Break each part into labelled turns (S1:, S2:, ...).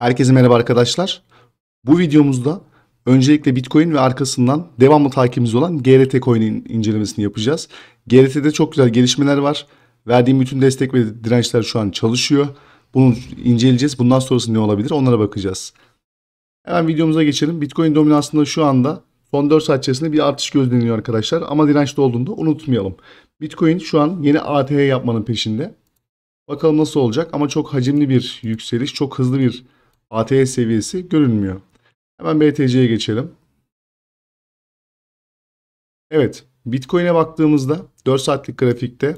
S1: Herkese merhaba arkadaşlar. Bu videomuzda öncelikle Bitcoin ve arkasından devamlı takibimiz olan GRT Coin'in incelemesini yapacağız. GRT'de çok güzel gelişmeler var. Verdiğim bütün destek ve dirençler şu an çalışıyor. Bunu inceleyeceğiz. Bundan sonrası ne olabilir onlara bakacağız. Hemen videomuza geçelim. Bitcoin dominansında şu anda son 4 saat içerisinde bir artış gözleniyor arkadaşlar. Ama dirençli olduğunda unutmayalım. Bitcoin şu an yeni ATH yapmanın peşinde. Bakalım nasıl olacak ama çok hacimli bir yükseliş, çok hızlı bir yükseliş ATS seviyesi görünmüyor. Hemen BTC'ye geçelim. Evet Bitcoin'e baktığımızda 4 saatlik grafikte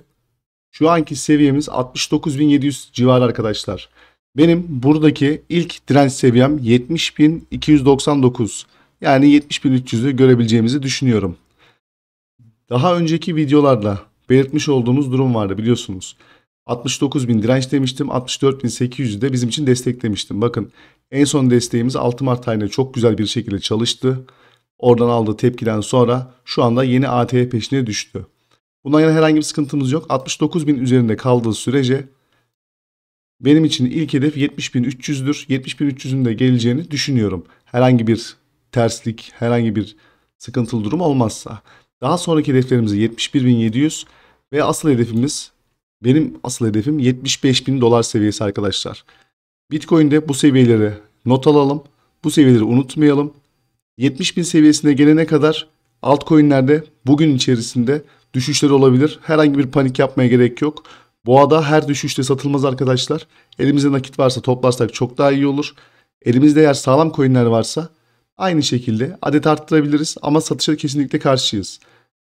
S1: şu anki seviyemiz 69.700 civarı arkadaşlar. Benim buradaki ilk direnç seviyem 70.299 yani 70.300'ü görebileceğimizi düşünüyorum. Daha önceki videolarda belirtmiş olduğumuz durum vardı biliyorsunuz. 69.000 direnç demiştim. 64.800'ü de bizim için destek demiştim. Bakın en son desteğimiz 6 Mart tarihinde çok güzel bir şekilde çalıştı. Oradan aldığı tepkiden sonra şu anda yeni ATH peşine düştü. Bundan yana herhangi bir sıkıntımız yok. 69.000 üzerinde kaldığı sürece benim için ilk hedef 70.300'dür. 70.300'ün de geleceğini düşünüyorum. Herhangi bir terslik, herhangi bir sıkıntılı durum olmazsa. Daha sonraki hedeflerimiz 71.700 ve asıl hedefimiz benim asıl hedefim 75 bin dolar seviyesi arkadaşlar. Bitcoin'de bu seviyeleri not alalım. Bu seviyeleri unutmayalım. 70 bin seviyesine gelene kadar altcoin'lerde bugün içerisinde düşüşler olabilir. Herhangi bir panik yapmaya gerek yok. Boğada her düşüşte satılmaz arkadaşlar. Elimizde nakit varsa toplarsak çok daha iyi olur. Elimizde eğer sağlam coinler varsa aynı şekilde adet arttırabiliriz ama satışa kesinlikle karşıyız.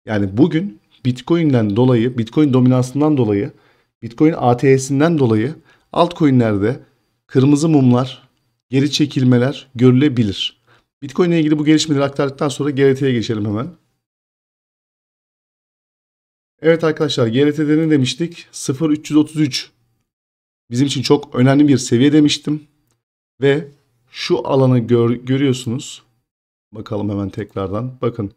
S1: Yani bugün Bitcoin'den dolayı, Bitcoin dominansından dolayı Bitcoin ATH'sinden dolayı altcoin'lerde kırmızı mumlar, geri çekilmeler görülebilir. Bitcoin ile ilgili bu gelişmeleri aktardıktan sonra GRT'ye geçelim hemen. Evet arkadaşlar GRT'de ne demiştik? 0.333 bizim için çok önemli bir seviye demiştim. Ve şu alanı gör, görüyorsunuz. Bakalım hemen tekrardan. Bakın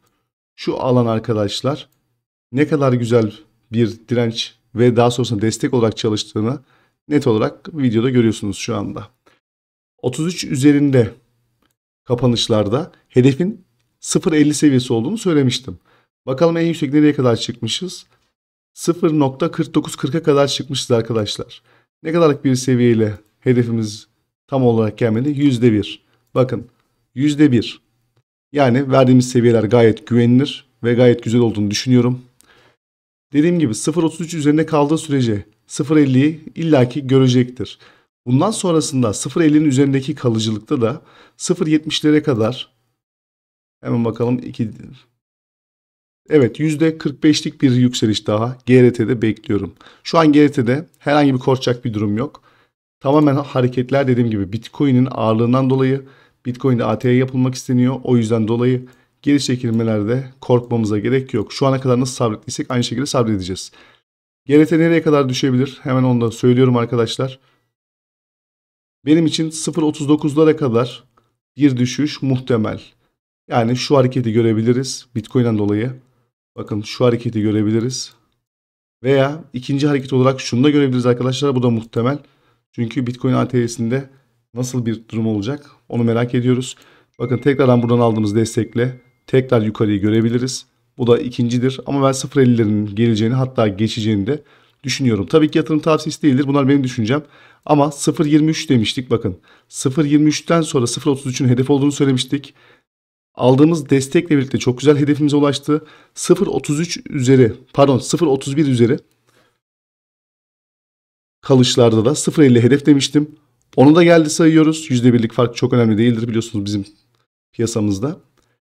S1: şu alan arkadaşlar ne kadar güzel bir direnç ve daha sonrasında destek olarak çalıştığını net olarak videoda görüyorsunuz şu anda. 33 üzerinde kapanışlarda hedefin 0.50 seviyesi olduğunu söylemiştim. Bakalım en yüksek nereye kadar çıkmışız? 0.4940'a kadar çıkmışız arkadaşlar. Ne kadarlık bir seviyeyle hedefimiz tam olarak gelmedi? %1. Bakın %1. Yani verdiğimiz seviyeler gayet güvenilir ve gayet güzel olduğunu düşünüyorum. Dediğim gibi 0.33 üzerinde kaldığı sürece 0.50'yi illaki görecektir. Bundan sonrasında 0.50'nin üzerindeki kalıcılıkta da 0.70'lere kadar hemen bakalım 2 Evet %45'lik bir yükseliş daha GRT'de bekliyorum. Şu an GRT'de herhangi bir korkacak bir durum yok. Tamamen hareketler dediğim gibi Bitcoin'in ağırlığından dolayı Bitcoin'de ATH yapılmak isteniyor. O yüzden dolayı Geri çekilmelerde korkmamıza gerek yok. Şu ana kadar nasıl sabrettiysek aynı şekilde sabredeceğiz. GRT nereye kadar düşebilir? Hemen onu da söylüyorum arkadaşlar. Benim için 0.39'lara kadar bir düşüş muhtemel. Yani şu hareketi görebiliriz Bitcoin'den dolayı. Bakın şu hareketi görebiliriz. Veya ikinci hareket olarak şunu da görebiliriz arkadaşlar. Bu da muhtemel. Çünkü Bitcoin ATH'sinde nasıl bir durum olacak onu merak ediyoruz. Bakın tekrardan buradan aldığımız destekle tekrar yukarıyı görebiliriz. Bu da ikincidir ama ben 0.50'lerin geleceğini hatta geçeceğini de düşünüyorum. Tabii ki yatırım tavsiyesi değildir. Bunlar benim düşüncem. Ama 0.23 demiştik bakın. 0.23'ten sonra 0.33'ün hedef olduğunu söylemiştik. Aldığımız destekle birlikte çok güzel hedefimize ulaştı. 0.33 üzeri pardon 0.31 üzeri kalışlarda da 0.50 hedef demiştim. Onu da geldi sayıyoruz. %1'lik fark çok önemli değildir biliyorsunuz bizim piyasamızda.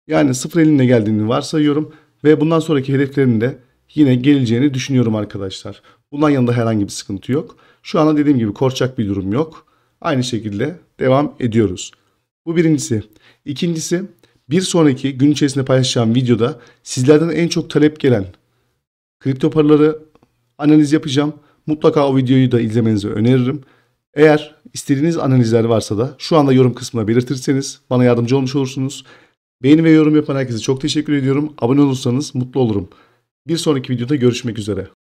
S1: Yani sıfır elimle geldiğini varsayıyorum ve bundan sonraki hedeflerin de yine geleceğini düşünüyorum arkadaşlar. Bundan yanında herhangi bir sıkıntı yok. Şu anda dediğim gibi korkacak bir durum yok. Aynı şekilde devam ediyoruz. Bu birincisi. İkincisi bir sonraki gün içerisinde paylaşacağım videoda sizlerden en çok talep gelen kripto paraları analiz yapacağım. Mutlaka o videoyu da izlemenizi öneririm. Eğer istediğiniz analizler varsa da şu anda yorum kısmına belirtirseniz bana yardımcı olmuş olursunuz. Beğeni ve yorum yapan herkese çok teşekkür ediyorum. Abone olursanız mutlu olurum. Bir sonraki videoda görüşmek üzere.